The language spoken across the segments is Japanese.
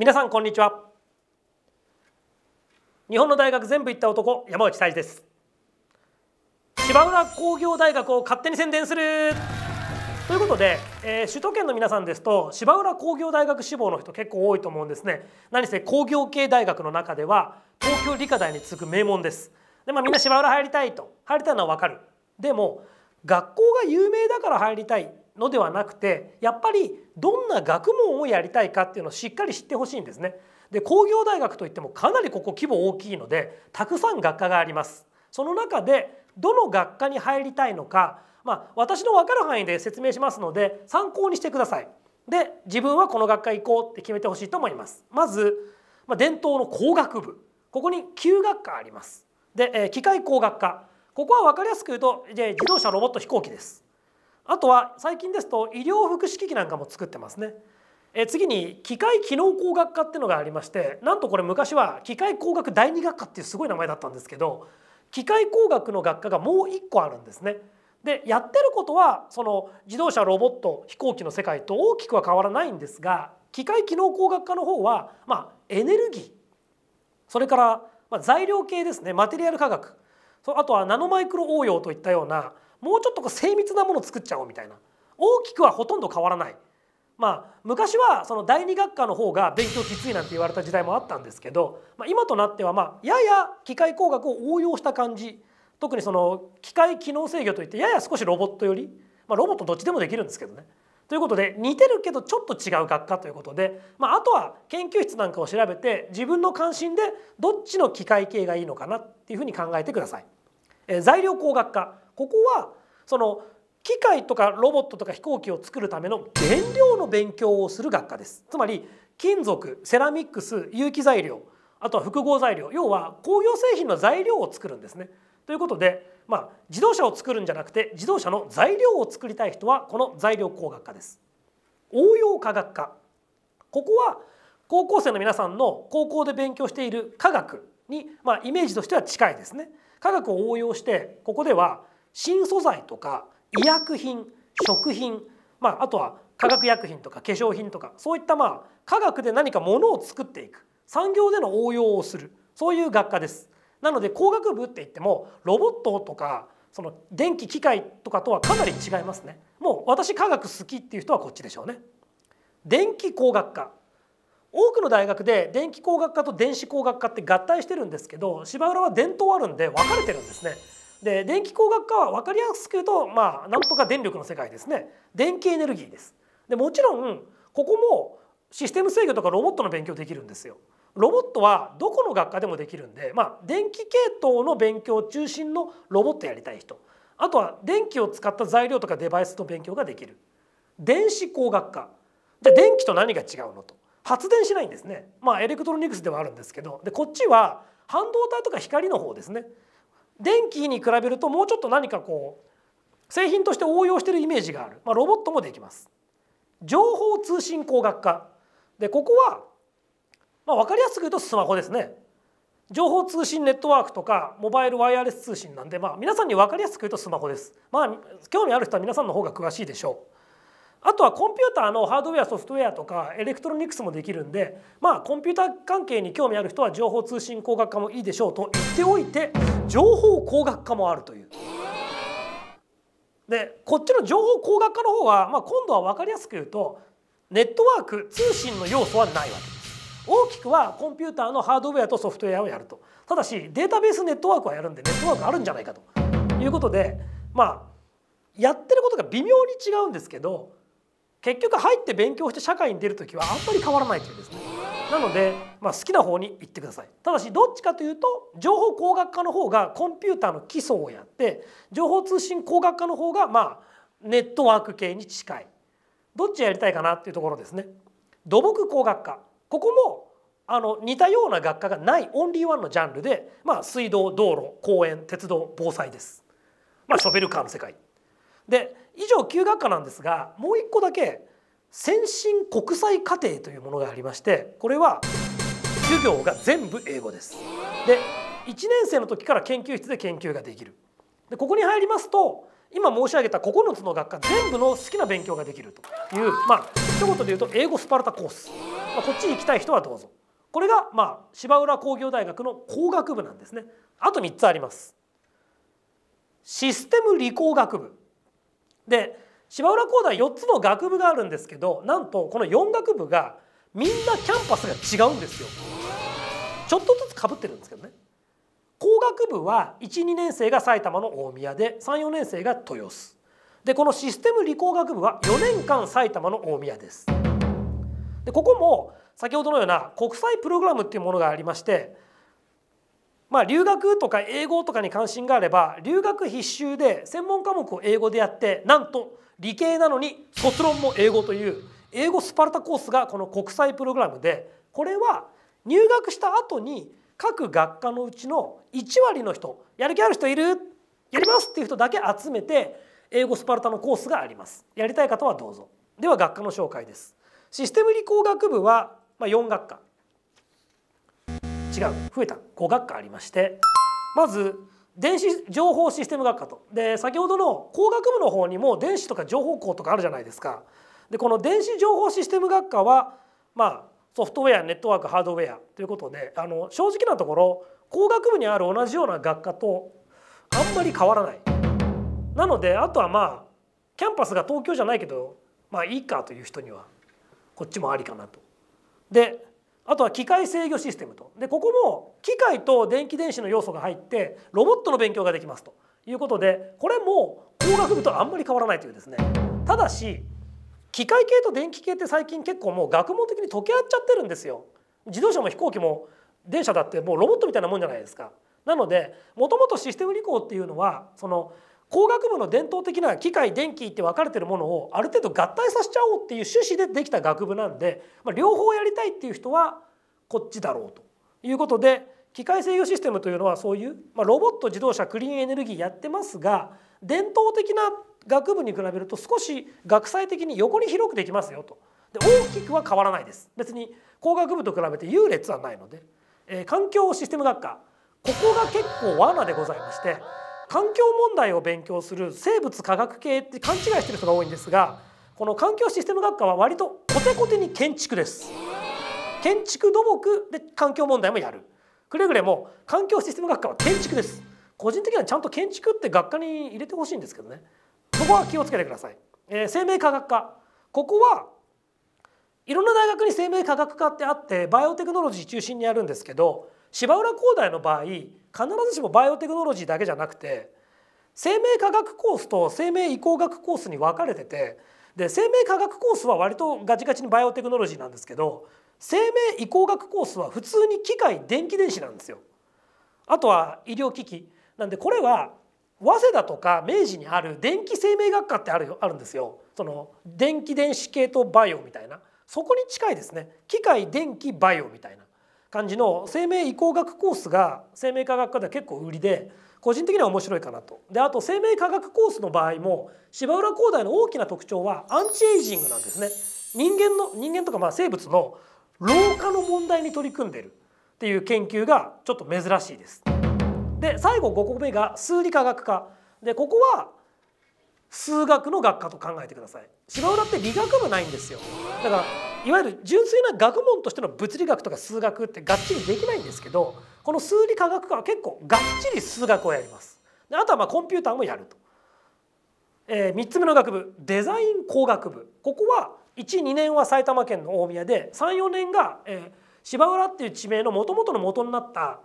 皆さんこんにちは日本の大学全部行った男山内泰治です芝浦工業大学を勝手に宣伝するということで、えー、首都圏の皆さんですと芝浦工業大学志望の人結構多いと思うんですね何せ工業系大学の中では東京理科大に次ぐ名門ですでまあみんな芝浦入りたいと入りたいのはわかるでも学校が有名だから入りたいのではなくてやっぱりどんな学問をやりたいかっていうのをしっかり知ってほしいんですね。で工業大学といってもかなりここ規模大きいのでたくさん学科があります。その中でどの学科に入りたいのか、まあ、私の分かる範囲で説明しますので参考にしてください。で自分はこの学科行こうって決めてほしいと思います。まず、まあ、伝統の工学部ここに9学科あります。で、えー、機械工学科ここは分かりやすく言うと自動車ロボット飛行機です。あとは最近ですと医療福祉機器なんかも作ってますね。え次に機械機能工学科っていうのがありましてなんとこれ昔は機械工学第2学科っていうすごい名前だったんですけど機械工学の学科がもう1個あるんですね。でやってることはその自動車ロボット飛行機の世界と大きくは変わらないんですが機械機能工学科の方は、まあ、エネルギーそれから、ま材料系ですねマテリアル科学あとはナノマイクロ応用といったようなもうちょっと精密なものを作っちゃおうみたいな大きくはほとんど変わらない。まあ、昔はその第二学科の方が勉強きついなんて言われた時代もあったんですけど、まあ、今となってはまあやや機械工学を応用した感じ特にその機械機能制御といってやや少しロボットより、まあ、ロボットどっちでもできるんですけどね。ということで似てるけどちょっと違う学科ということで、まあ、あとは研究室なんかを調べて自分の関心でどっちの機械系がいいのかなっていうふうに考えてください。えー、材料工学科ここはその機械とかロボットとか飛行機を作るための原料の勉強をする学科ですつまり金属セラミックス有機材料あとは複合材料要は工業製品の材料を作るんですね。ということで、まあ、自動車を作るんじゃなくて自動車の材料を作りたい人はこの材料工学科です。応用科学科ここは高校生の皆さんの高校で勉強している科学に、まあ、イメージとしては近いですね。科学を応用してここでは新素材とか医薬品食品、まあ、あとは化学薬品とか化粧品とかそういったまあ科学で何かものを作っていく産業での応用をするそういう学科です。なので工学部って言ってもロボットとかその電気機械とかとはかなり違いますね。もう私科学好きっていう人はこっちでしょうね。電気工学科多くの大学で電気工学科と電子工学科って合体してるんですけど芝浦は伝統あるんで分かれてるんですね。で電気工学科は分かりやすく言うとまあなんとか電力の世界ですね電気エネルギーですでもちろんここもシステム制御とかロボットの勉強できるんですよロボットはどこの学科でもできるんで、まあ、電気系統の勉強中心のロボットやりたい人あとは電気を使った材料とかデバイスの勉強ができる電子工学科じゃ電気と何が違うのと発電しないんですねまあエレクトロニクスではあるんですけどでこっちは半導体とか光の方ですね電気に比べるともうちょっと何かこう製品として応用してるイメージがある、まあ、ロボットもできます。情報通信工学科でここは、まあ、分かりやすく言うとスマホですね。情報通信ネットワークとかモバイルワイヤレス通信なんで、まあ、皆さんに分かりやすく言うとスマホです。まあ、興味ある人は皆さんの方が詳しいでしょう。あとはコンピューターのハードウェアソフトウェアとかエレクトロニクスもできるんでまあコンピューター関係に興味ある人は情報通信工学科もいいでしょうと言っておいて情報工学科もあるという。でこっちの情報工学科の方は、まあ、今度は分かりやすく言うとネットワーク通信の要素はないわけです大きくはコンピューターのハードウェアとソフトウェアをやるとただしデータベースネットワークはやるんでネットワークあるんじゃないかということでまあやってることが微妙に違うんですけど結局入って勉強して社会に出る時はあんまり変わらないというですねなので、まあ、好きな方に行ってくださいただしどっちかというと情報工学科の方がコンピューターの基礎をやって情報通信工学科の方がまあネットワーク系に近いどっちやりたいかなっていうところですね土木工学科ここもあの似たような学科がないオンリーワンのジャンルで、まあ、水道道路公園鉄道防災です、まあ、ショベルカーの世界。で以上9学科なんですがもう1個だけ先進国際課程というものがありましてこれは授業が全部英語です。で1年生の時から研究室で研究ができる。でここに入りますと今申し上げた9つの学科全部の好きな勉強ができるというまあ一言で言うと英語スパルタコース、まあ、こっちに行きたい人はどうぞこれがまあ芝浦工業大学の工学部なんですねあと3つありますシステム理工学部で芝浦工大4つの学部があるんですけどなんとこの4学部がみんなキャンパスが違うんですよ。ちょっとずつかぶってるんですけどね。工学部は12年生が埼玉の大宮で34年生が豊洲でこのシステム理工学部は4年間埼玉の大宮ですでここも先ほどのような国際プログラムっていうものがありましてまあ、留学とか英語とかに関心があれば留学必修で専門科目を英語でやってなんと理系なのに卒論も英語という英語スパルタコースがこの国際プログラムでこれは入学した後に各学科のうちの1割の人やる気ある人いるやりますっていう人だけ集めて英語スパルタのコースがありますやりたい方はどうぞでは学科の紹介ですシステム理工学部は4学科違う増えた5学科ありましてまず電子情報システム学科とで先ほどの工学部の方にも電子とか情報工とかあるじゃないですかでこの電子情報システム学科はまあソフトウェアネットワークハードウェアということであの正直なところ工学部にある同じような学科とあんまり変わらないなのであとはまあキャンパスが東京じゃないけどまあいいかという人にはこっちもありかなと。であとは機械制御システムとでここも機械と電気電子の要素が入ってロボットの勉強ができますということでこれも工学部とあんまり変わらないというですねただし機械系と電気系って最近結構もう学問的に溶け合っちゃってるんですよ自動車も飛行機も電車だってもうロボットみたいなもんじゃないですかなのでもともとシステム理工っていうのはその工学部の伝統的な機械電気って分かれてるものをある程度合体させちゃおうっていう趣旨でできた学部なんで、まあ、両方やりたいっていう人はこっちだろうということで機械制御システムというのはそういう、まあ、ロボット自動車クリーンエネルギーやってますが伝統的な学部に比べると少し学際的に横に広くできますよと。で大きくは変わらないです別に工学部と比べて優劣はないので、えー、環境システム学科ここが結構罠でございまして環境問題を勉強する生物科学系って勘違いしてる人が多いんですがこの環境システム学科は割とコテコテに建築です建築土木で環境問題もやるくれぐれも環境システム学科は建築です個人的にはちゃんと建築って学科に入れてほしいんですけどねそこは気をつけてください、えー、生命科学科ここはいろんな大学に生命科学科ってあってバイオテクノロジー中心にやるんですけど芝浦工大の場合必ずしもバイオテクノロジーだけじゃなくて生命科学コースと生命移行学コースに分かれててで生命科学コースは割とガチガチにバイオテクノロジーなんですけど生命移行学コースは普通に機械電気電子なんですよ。あとは医療機器なんでこれは早稲田とか明治にある電気生命学科ってあるよあるんですよその電気電子系とバイオみたいなそこに近いですね機械電気バイオみたいな感じの生命移行学コースが生命科学科では結構売りで個人的には面白いかなと。であと生命科学コースの場合も芝浦工大の大きな特徴はアンチエイジングなんですね。人間の人間とかまあ生物の老化の問題に取り組んでるっていう研究がちょっと珍しいです。で最後5個目が数理科学科でここは数学の学科と考えてください。芝浦って理学部ないんですよ。だからいわゆる純粋な学問としての物理学とか数学ってがっちりできないんですけどこの数理科学科は結構がっちり数学をやりますであとはまコンピューターもやると、えー、3つ目の学部デザイン工学部ここは12年は埼玉県の大宮で34年が、えー、芝浦っていう地名のもともとの元になった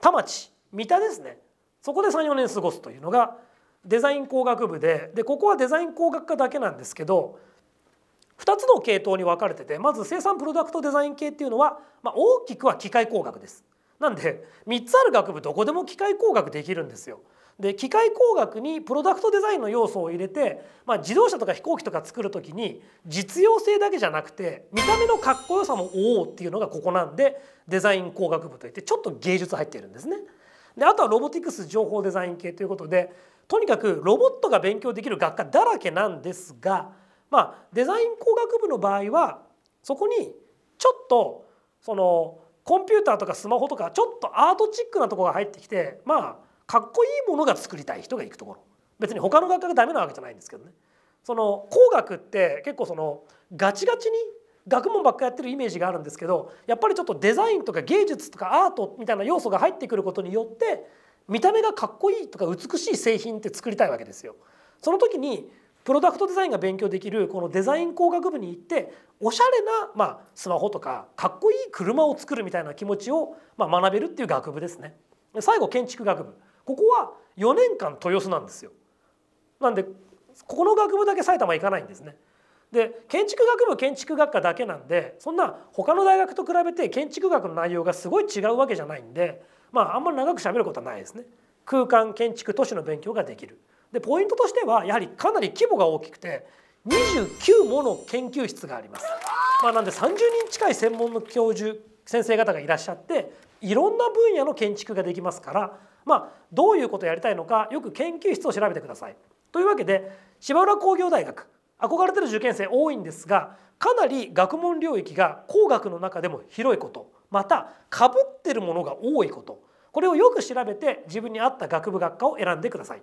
田町三田ですねそこで34年過ごすというのがデザイン工学部ででここはデザイン工学科だけなんですけど2つの系統に分かれててまず生産プロダクトデザイン系っていうのは、まあ、大きくは機械工学です。なんで3つある学部どこでも機械工学できるんですよ。で機械工学にプロダクトデザインの要素を入れて、まあ、自動車とか飛行機とか作る時に実用性だけじゃなくて見た目のかっこよさもおおっていうのがここなんでデザイン工学部といってちょっと芸術入っているんですね。であとはロボティクス情報デザイン系ということでとにかくロボットが勉強できる学科だらけなんですがまあ、デザイン工学部の場合はそこにちょっとそのコンピューターとかスマホとかちょっとアートチックなとこが入ってきてまあかっこいいものが作りたい人が行くところ別に他の学科がダメなわけじゃないんですけどねその工学って結構そのガチガチに学問ばっかやってるイメージがあるんですけどやっぱりちょっとデザインとか芸術とかアートみたいな要素が入ってくることによって見た目がかっこいいとか美しい製品って作りたいわけですよ。その時にプロダクトデザインが勉強できるこのデザイン工学部に行っておしゃれな、まあ、スマホとかかっこいい車を作るみたいな気持ちを、まあ、学べるっていう学部ですね。最後建築学部ここは4年間豊洲なんですよ。なんでここの学部だけ埼玉行かないんですね。で建築学部建築学科だけなんでそんな他の大学と比べて建築学の内容がすごい違うわけじゃないんで、まあ、あんまり長くしゃべることはないですね。空間建築都市の勉強ができるでポイントとしてはやはりかなり規模が大きくて29もの研究室があります。まあ、なんで30人近い専門の教授先生方がいらっしゃっていろんな分野の建築ができますから、まあ、どういうことをやりたいのかよく研究室を調べてください。というわけで芝浦工業大学憧れてる受験生多いんですがかなり学問領域が工学の中でも広いことまたかぶってるものが多いことこれをよく調べて自分に合った学部学科を選んでください。